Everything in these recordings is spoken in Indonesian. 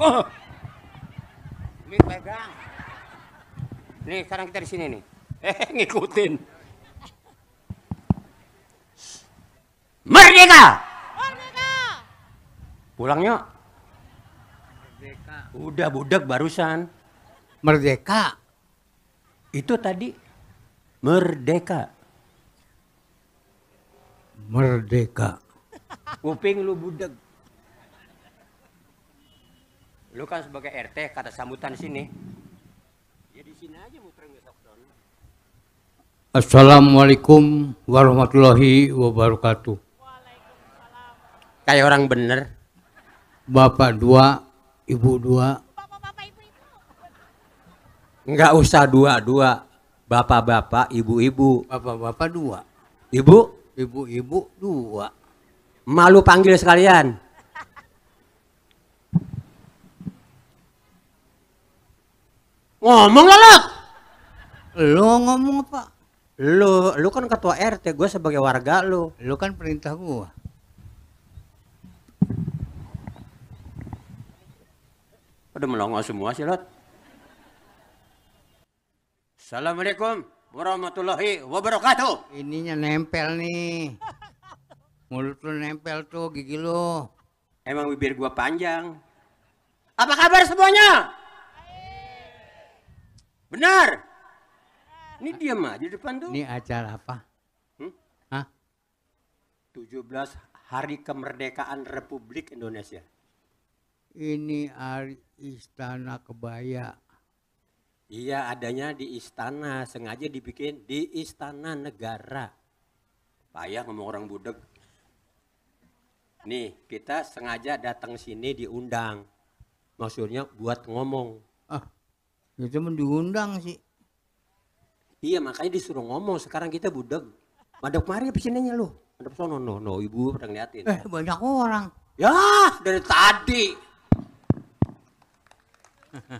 Oh. Ini pegang. Nih, sekarang kita di sini nih. Eh, ngikutin. Merdeka! Merdeka! Pulang Merdeka. Udah budak barusan. Merdeka. Itu tadi merdeka. Merdeka. Kuping lu budak. Lu kan sebagai RT kata sambutan sini. Ya di sini aja muterin besok don. Assalamualaikum warahmatullahi wabarakatuh. Kayak orang bener. Bapak dua, ibu dua. Enggak usah dua-dua. Bapak-bapak, ibu-ibu. Bapak-bapak dua. Ibu? Ibu-ibu dua. Malu panggil sekalian. Ngomong lah, Lot. Lo ngomong apa? Lo, lo kan ketua RT, gue sebagai warga lo. Lo kan perintah gue. Udah melongo semua sih, Lot. Assalamualaikum warahmatullahi wabarakatuh. Ininya nempel nih. Mulut lo nempel tuh, gigi lo. Emang bibir gua panjang. Apa kabar semuanya? Benar. Ini diam aja depan tuh. Ini acara apa? Hmm? Hah? 17 Hari Kemerdekaan Republik Indonesia. Ini hari Istana Kebaya. Iya, adanya di istana. Sengaja dibikin di istana negara. Payah ngomong orang budek. Nih, kita sengaja datang sini diundang. Maksudnya buat ngomong. Ah, Ya cuman diundang sih. Iya makanya disuruh ngomong sekarang kita budeg. Madep mari apa sininya lu? Madep sono no no ibu pernah ngeliatin. Eh banyak orang. Ya dari tadi.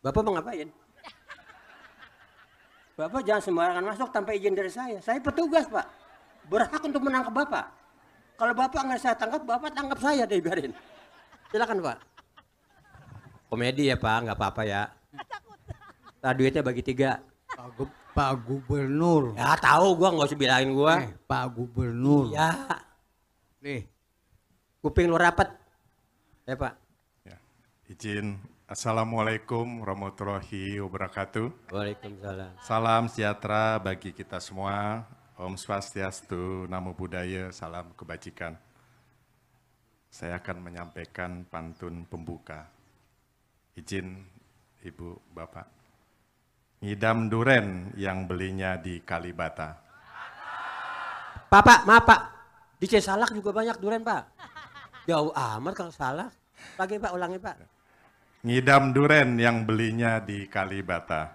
Bapak mau ngapain? Bapak jangan sembarangan masuk tanpa izin dari saya. Saya petugas pak. Berhak untuk menangkap bapak. Kalau bapak nggak saya tangkap, bapak tangkap saya deh biarin. Silakan Pak. Komedi ya Pak, nggak apa-apa ya. Nah, duitnya bagi tiga. Pak, Pak Gubernur. Ya tahu gua nggak usah bilangin gua. Eh, Pak Gubernur. Ya. Nih. Kuping lu rapet. Ya Pak. Ya. Izin Assalamualaikum warahmatullahi wabarakatuh. Waalaikumsalam. Salam sejahtera bagi kita semua. Om Swastiastu, Namo Buddhaya, salam kebajikan saya akan menyampaikan pantun pembuka. Izin Ibu Bapak. Ngidam duren yang belinya di Kalibata. Pak, Pak, maaf Pak. Di Cesalak juga banyak duren Pak. Jauh amat kalau salah. Lagi Pak, ulangi Pak. Ngidam duren yang belinya di Kalibata.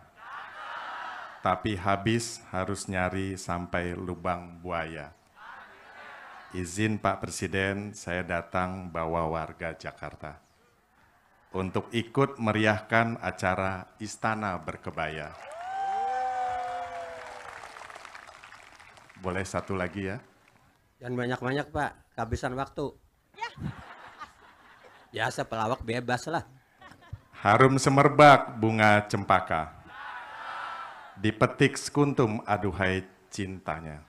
Tapi habis harus nyari sampai lubang buaya izin Pak Presiden saya datang bawa warga Jakarta untuk ikut meriahkan acara Istana Berkebaya. Boleh satu lagi ya? Jangan banyak-banyak Pak, kehabisan waktu. Ya, ya pelawak bebas lah. Harum semerbak bunga cempaka. Dipetik sekuntum aduhai cintanya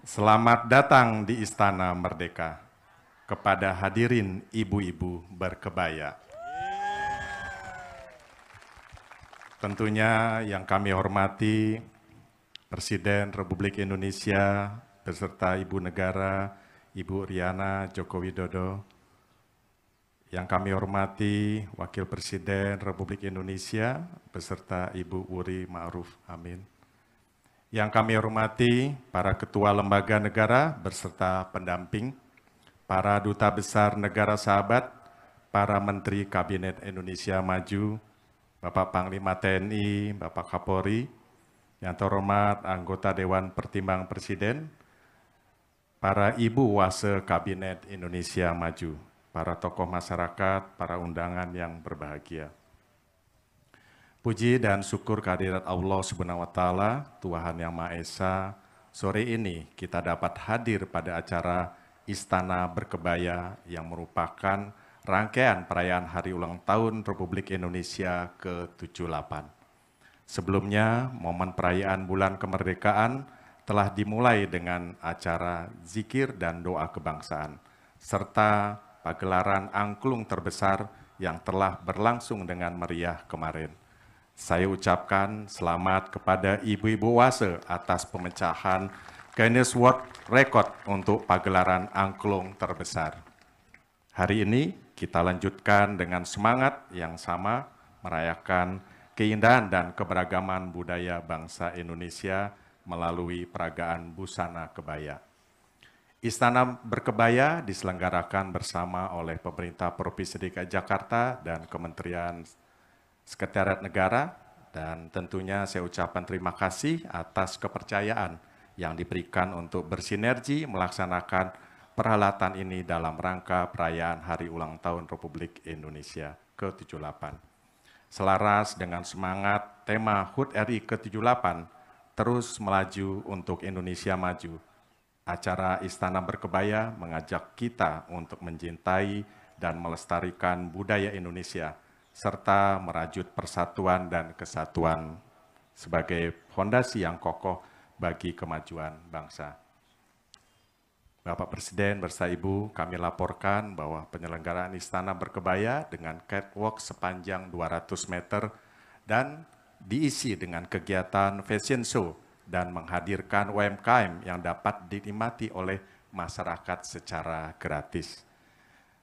Selamat datang di Istana Merdeka kepada hadirin ibu-ibu berkebaya. Tentunya yang kami hormati Presiden Republik Indonesia beserta Ibu Negara, Ibu Riana Joko Widodo. Yang kami hormati Wakil Presiden Republik Indonesia beserta Ibu Wuri Ma'ruf Amin yang kami hormati para ketua lembaga negara beserta pendamping, para duta besar negara sahabat, para menteri Kabinet Indonesia Maju, Bapak Panglima TNI, Bapak Kapolri, yang terhormat anggota Dewan Pertimbangan Presiden, para ibu wase Kabinet Indonesia Maju, para tokoh masyarakat, para undangan yang berbahagia. Puji dan syukur kehadirat Allah Subhanahu wa taala, Tuhan Yang Maha Esa. Sore ini kita dapat hadir pada acara Istana Berkebaya yang merupakan rangkaian perayaan hari ulang tahun Republik Indonesia ke-78. Sebelumnya, momen perayaan bulan kemerdekaan telah dimulai dengan acara zikir dan doa kebangsaan serta pagelaran angklung terbesar yang telah berlangsung dengan meriah kemarin saya ucapkan selamat kepada ibu-ibu wase atas pemecahan Guinness World Record untuk pagelaran angklung terbesar. Hari ini kita lanjutkan dengan semangat yang sama merayakan keindahan dan keberagaman budaya bangsa Indonesia melalui peragaan busana kebaya. Istana berkebaya diselenggarakan bersama oleh pemerintah Provinsi DKI Jakarta dan Kementerian Sekretariat Negara dan tentunya saya ucapkan terima kasih atas kepercayaan yang diberikan untuk bersinergi melaksanakan peralatan ini dalam rangka perayaan Hari Ulang Tahun Republik Indonesia ke-78. Selaras dengan semangat tema HUT RI ke-78 terus melaju untuk Indonesia maju. Acara Istana Berkebaya mengajak kita untuk mencintai dan melestarikan budaya Indonesia – serta merajut persatuan dan kesatuan sebagai fondasi yang kokoh bagi kemajuan bangsa. Bapak Presiden bersa Ibu, kami laporkan bahwa penyelenggaraan istana berkebaya dengan catwalk sepanjang 200 meter dan diisi dengan kegiatan fashion show dan menghadirkan UMKM yang dapat dinikmati oleh masyarakat secara gratis.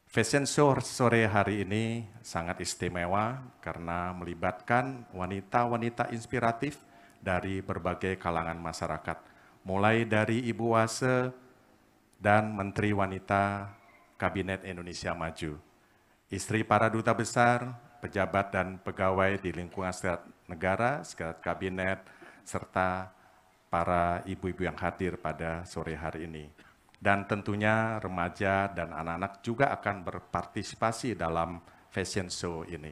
Fashion show sore hari ini sangat istimewa karena melibatkan wanita-wanita inspiratif dari berbagai kalangan masyarakat. Mulai dari Ibu Wase dan Menteri Wanita Kabinet Indonesia Maju. Istri para duta besar, pejabat dan pegawai di lingkungan sekretariat negara, sekretariat kabinet, serta para ibu-ibu yang hadir pada sore hari ini dan tentunya remaja dan anak-anak juga akan berpartisipasi dalam fashion show ini.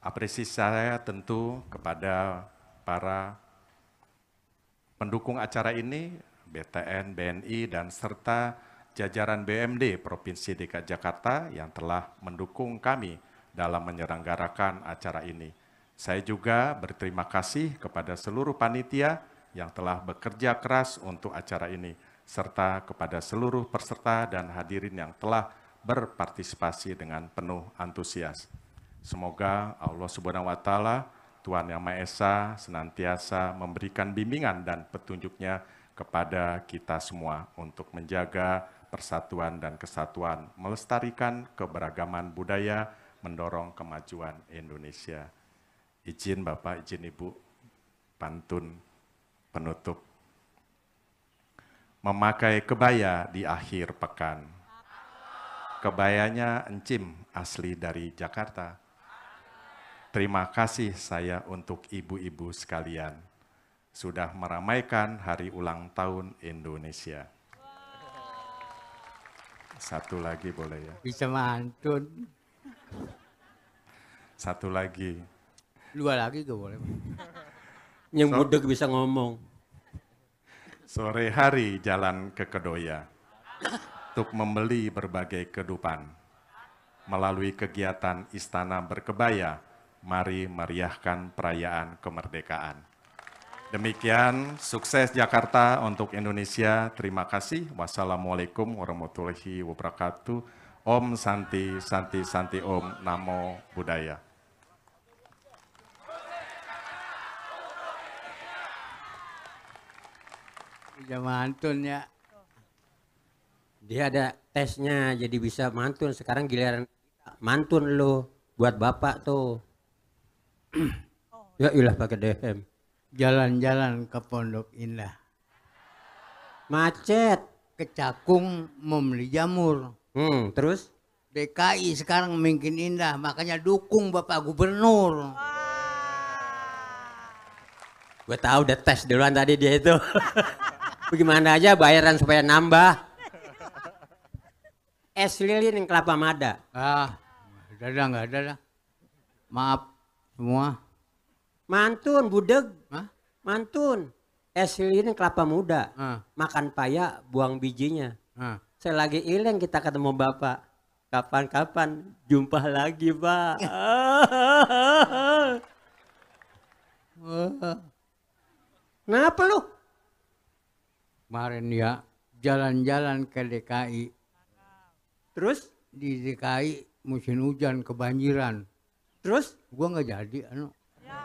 Apresiasi saya tentu kepada para pendukung acara ini, BTN, BNI, dan serta jajaran BMD Provinsi DKI Jakarta yang telah mendukung kami dalam menyelenggarakan acara ini. Saya juga berterima kasih kepada seluruh panitia yang telah bekerja keras untuk acara ini serta kepada seluruh peserta dan hadirin yang telah berpartisipasi dengan penuh antusias. Semoga Allah Subhanahu wa taala Tuhan Yang Maha Esa senantiasa memberikan bimbingan dan petunjuknya kepada kita semua untuk menjaga persatuan dan kesatuan, melestarikan keberagaman budaya, mendorong kemajuan Indonesia. Izin Bapak, izin Ibu, pantun penutup memakai kebaya di akhir pekan. Kebayanya encim asli dari Jakarta. Terima kasih saya untuk ibu-ibu sekalian sudah meramaikan hari ulang tahun Indonesia. Satu lagi boleh ya? Bisa mantun. Satu lagi. Dua lagi gak boleh. Yang so, budek bisa ngomong. Sore hari jalan ke Kedoya untuk membeli berbagai kedupan. Melalui kegiatan Istana Berkebaya, mari meriahkan perayaan kemerdekaan. Demikian sukses Jakarta untuk Indonesia. Terima kasih. Wassalamualaikum warahmatullahi wabarakatuh. Om Santi, Santi, Santi Om, Namo Buddhaya. Kerja mantun ya. Dia ada tesnya jadi bisa mantun. Sekarang giliran mantun lo buat bapak tuh. Oh. ya ilah pakai DM. Jalan-jalan ke Pondok Indah. Macet. Ke Cakung membeli jamur. Hmm, terus? DKI sekarang mungkin indah, makanya dukung Bapak Gubernur. Wow. Gue tahu udah tes duluan tadi dia itu. Bagaimana aja bayaran supaya nambah. Es lilin yang kelapa mada. Ah, ada dah nggak ada dah. Maaf semua. Mantun, budeg. Hah? Mantun. Es lilin kelapa muda. Ah. Makan paya, buang bijinya. Ah. Saya lagi ileng kita ketemu bapak. Kapan-kapan jumpa lagi pak. Ah. Ah. Kenapa lu? kemarin ya jalan-jalan ke DKI. Terus di DKI musim hujan kebanjiran. Terus gua nggak jadi anu. Ya.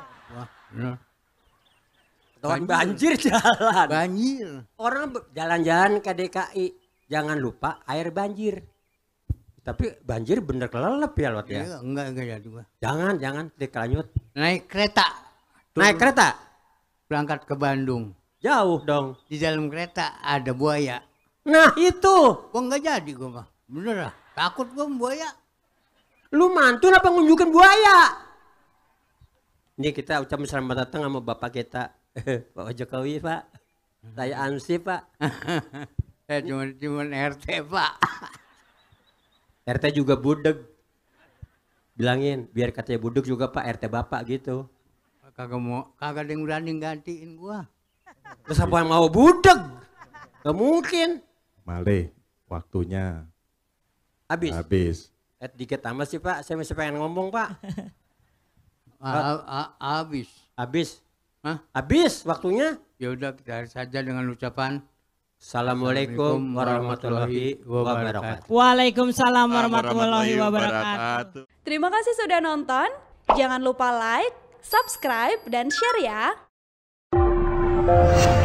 Wah, Banjir. banjir jalan. Banjir. Orang jalan-jalan ke DKI jangan lupa air banjir. Tapi banjir bener kelelep ya lot ya. Enggak iya, enggak jadi gua. Jangan jangan dikelanjut. Naik kereta. Turun, Naik kereta. Berangkat ke Bandung. Jauh dong. Di dalam kereta ada buaya. Nah itu. Gua nggak jadi gua mah. Bener lah. Takut gua buaya. Lu mantun apa ngunjukin buaya? Ini kita ucapkan selamat datang sama bapak kita. Pak Jokowi pak. Saya Ansi pak. Saya eh, cuma, cuma RT pak. RT juga budeg. Bilangin biar katanya budeg juga pak RT bapak gitu. Kagak mau, kagak ada yang berani gantiin gua. Terus apa yang mau budeg? Gak mungkin. Male, waktunya habis. Habis. Eh, dikit sama sih Pak, saya masih pengen ngomong Pak. Ah, ah, ah, habis. Habis. Hah? Habis waktunya? Ya udah kita saja dengan ucapan Assalamualaikum warahmatullahi wabarakatuh. Waalaikumsalam warahmatullahi wabarakatuh. Terima kasih sudah nonton. Jangan lupa like, subscribe, dan share ya. Thank you.